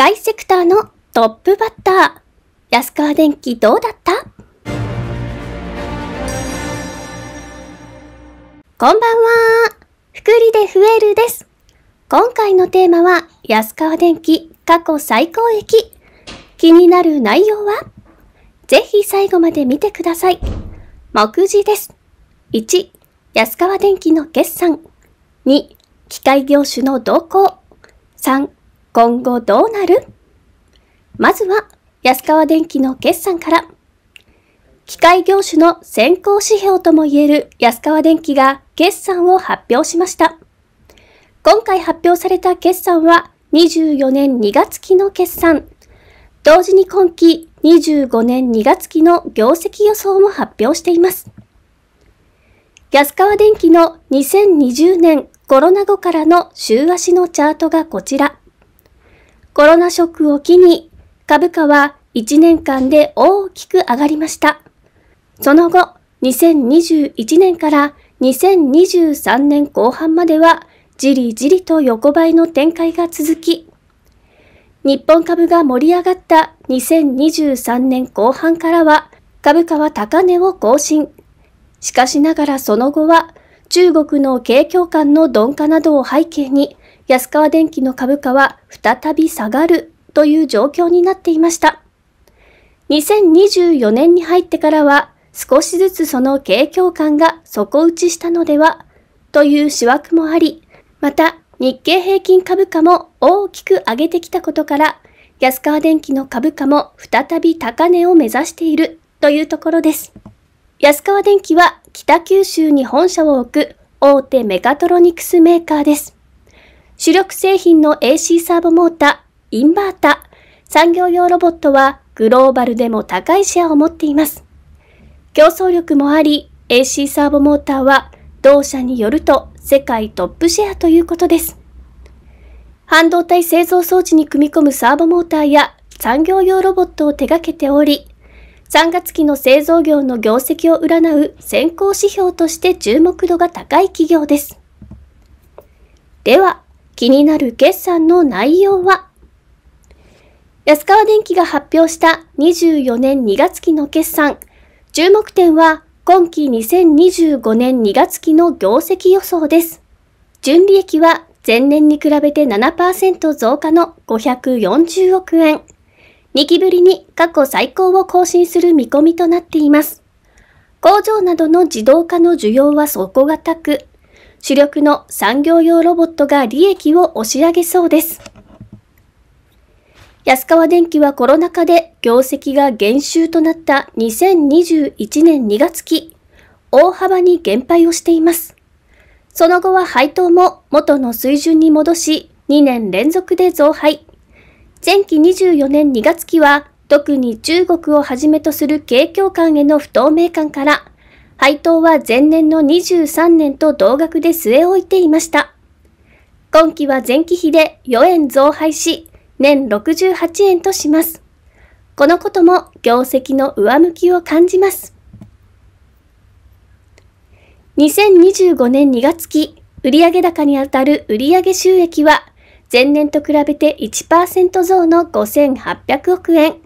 外セクターのトップバッター、安川電機どうだったこんばんは。く利で増えるです。今回のテーマは、安川電機過去最高益。気になる内容はぜひ最後まで見てください。目次です。1、安川電機の決算。2、機械業種の動向。3、今後どうなるまずは安川電機の決算から。機械業種の先行指標ともいえる安川電機が決算を発表しました。今回発表された決算は24年2月期の決算。同時に今期25年2月期の業績予想も発表しています。安川電機の2020年コロナ後からの週足のチャートがこちら。コロナショックを機に株価は1年間で大きく上がりました。その後、2021年から2023年後半まではじりじりと横ばいの展開が続き、日本株が盛り上がった2023年後半からは株価は高値を更新。しかしながらその後は中国の景況感の鈍化などを背景に安川電機の株価は再び下がるという状況になっていました。2024年に入ってからは少しずつその景況感が底打ちしたのではという思惑もあり、また日経平均株価も大きく上げてきたことから、安川電機の株価も再び高値を目指しているというところです。安川電機は北九州に本社を置く大手メカトロニクスメーカーです。主力製品の AC サーボモータ、ー、インバータ、産業用ロボットはグローバルでも高いシェアを持っています。競争力もあり、AC サーボモーターは同社によると世界トップシェアということです。半導体製造装置に組み込むサーボモーターや産業用ロボットを手掛けており、3月期の製造業の業績を占う先行指標として注目度が高い企業です。では、気になる決算の内容は安川電機が発表した24年2月期の決算。注目点は今期2025年2月期の業績予想です。純利益は前年に比べて7%増加の540億円。2期ぶりに過去最高を更新する見込みとなっています。工場などの自動化の需要は底堅く、主力の産業用ロボットが利益を押し上げそうです。安川電機はコロナ禍で業績が減収となった2021年2月期、大幅に減配をしています。その後は配当も元の水準に戻し、2年連続で増配。前期24年2月期は、特に中国をはじめとする景況感への不透明感から、配当は前年の23年と同額で据え置いていました。今期は前期比で4円増配し、年68円とします。このことも業績の上向きを感じます。2025年2月期、売上高にあたる売上収益は、前年と比べて1%増の5800億円。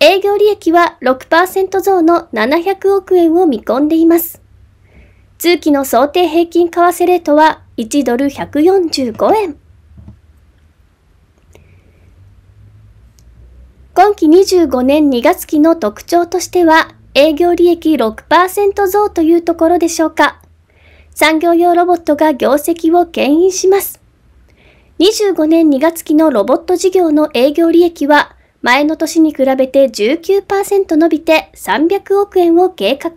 営業利益は6%増の700億円を見込んでいます。通期の想定平均為替レートは1ドル145円。今期25年2月期の特徴としては、営業利益6%増というところでしょうか。産業用ロボットが業績を牽引します。25年2月期のロボット事業の営業利益は前の年に比べて19%伸びて300億円を計画。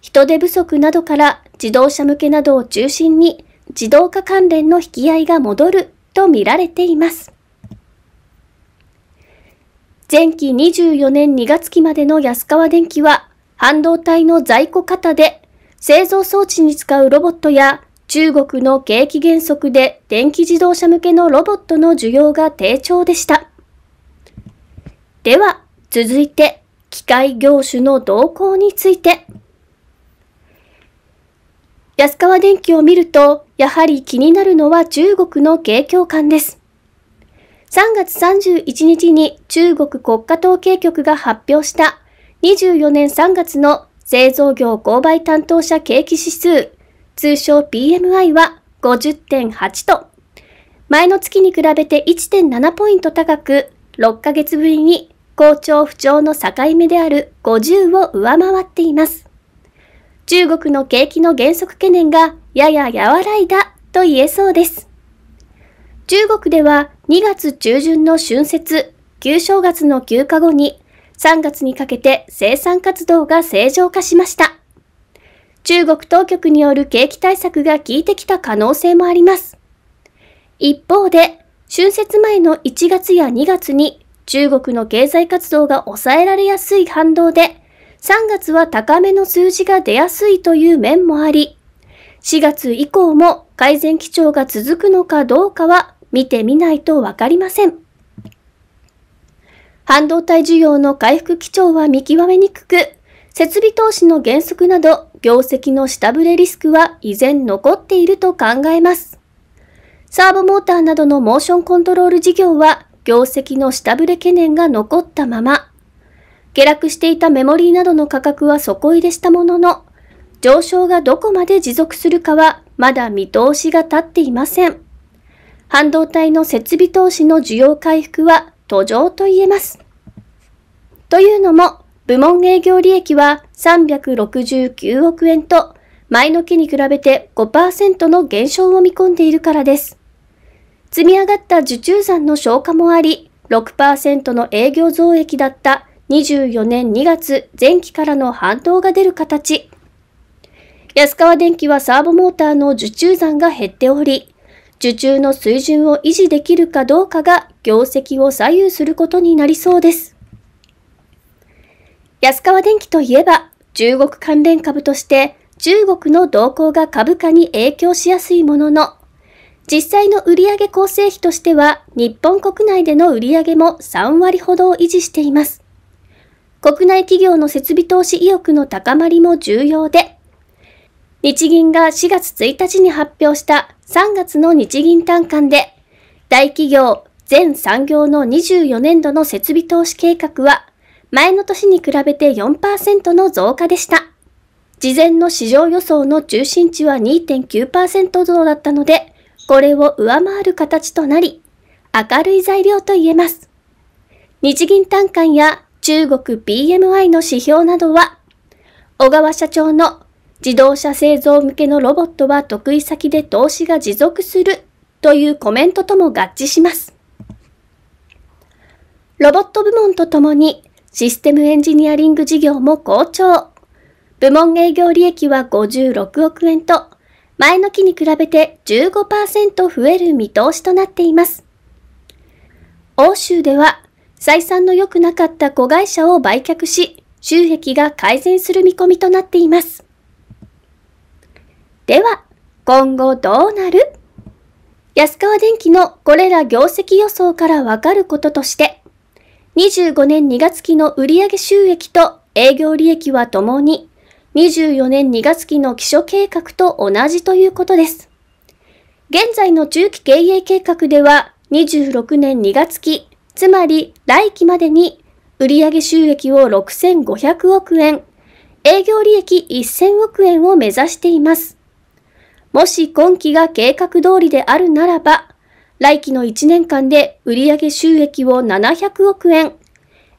人手不足などから自動車向けなどを中心に自動化関連の引き合いが戻ると見られています。前期24年2月期までの安川電機は、半導体の在庫型で、製造装置に使うロボットや、中国の景気減速で電気自動車向けのロボットの需要が低調でした。では、続いて、機械業種の動向について。安川電機を見ると、やはり気になるのは中国の景況感です。3月31日に中国国家統計局が発表した24年3月の製造業購買担当者景気指数、通称 PMI は50.8と、前の月に比べて1.7ポイント高く、6ヶ月ぶりに好調不調の境目である50を上回っています。中国の景気の減速懸念がやや和らいだと言えそうです。中国では2月中旬の春節、旧正月の休暇後に3月にかけて生産活動が正常化しました。中国当局による景気対策が効いてきた可能性もあります。一方で、春節前の1月や2月に中国の経済活動が抑えられやすい反動で、3月は高めの数字が出やすいという面もあり、4月以降も改善基調が続くのかどうかは見てみないとわかりません。半導体需要の回復基調は見極めにくく、設備投資の減速など業績の下振れリスクは依然残っていると考えます。サーボモーターなどのモーションコントロール事業は業績の下振れ懸念が残ったまま、下落していたメモリーなどの価格は底入れしたものの、上昇がどこまで持続するかはまだ見通しが立っていません。半導体の設備投資の需要回復は途上と言えます。というのも、部門営業利益は369億円と、前の期に比べて5%の減少を見込んでいるからです。積み上がった受注残の消化もあり、6%の営業増益だった24年2月前期からの反動が出る形。安川電機はサーボモーターの受注残が減っており、受注の水準を維持できるかどうかが業績を左右することになりそうです。安川電機といえば、中国関連株として中国の動向が株価に影響しやすいものの、実際の売上構成比としては、日本国内での売上も3割ほどを維持しています。国内企業の設備投資意欲の高まりも重要で、日銀が4月1日に発表した3月の日銀短観で、大企業全産業の24年度の設備投資計画は、前の年に比べて4%の増加でした。事前の市場予想の中心値は2.9%増だったので、これを上回る形となり、明るい材料と言えます。日銀短観や中国 BMI の指標などは、小川社長の自動車製造向けのロボットは得意先で投資が持続するというコメントとも合致します。ロボット部門とともにシステムエンジニアリング事業も好調。部門営業利益は56億円と前の期に比べて15%増える見通しとなっています。欧州では採算の良くなかった子会社を売却し、収益が改善する見込みとなっています。では、今後どうなる安川電機のこれら業績予想からわかることとして、25年2月期の売上収益と営業利益はともに24年2月期の基礎計画と同じということです。現在の中期経営計画では、26年2月期、つまり来期までに、売上収益を6500億円、営業利益1000億円を目指しています。もし今期が計画通りであるならば、来期の1年間で売上収益を700億円、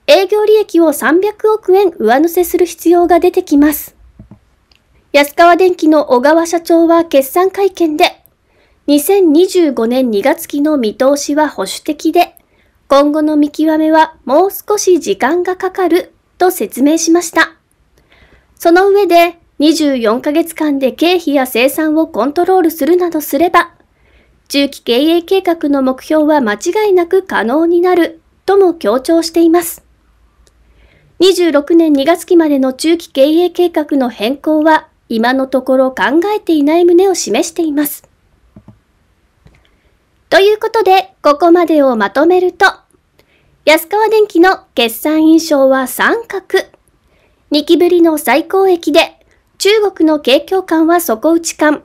営業利益を300億円上乗せする必要が出てきます。安川電機の小川社長は決算会見で、2025年2月期の見通しは保守的で、今後の見極めはもう少し時間がかかると説明しました。その上で、24ヶ月間で経費や生産をコントロールするなどすれば、中期経営計画の目標は間違いなく可能になるとも強調しています。26年2月期までの中期経営計画の変更は今のところ考えていない旨を示しています。ということで、ここまでをまとめると、安川電機の決算印象は三角。2期ぶりの最高益で、中国の景況感は底打ち感、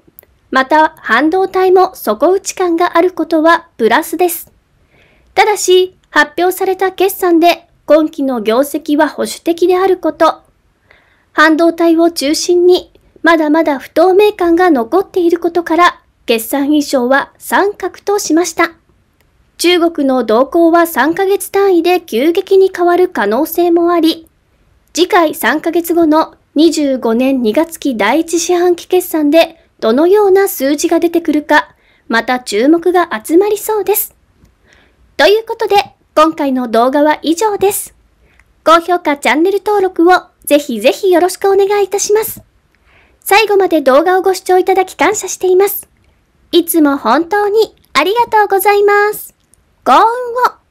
また半導体も底打ち感があることはプラスです。ただし、発表された決算で今期の業績は保守的であること、半導体を中心にまだまだ不透明感が残っていることから、決算印象は三角としました。中国の動向は3ヶ月単位で急激に変わる可能性もあり、次回3ヶ月後の25年2月期第1四半期決算でどのような数字が出てくるか、また注目が集まりそうです。ということで、今回の動画は以上です。高評価、チャンネル登録をぜひぜひよろしくお願いいたします。最後まで動画をご視聴いただき感謝しています。いつも本当にありがとうございます。幸運を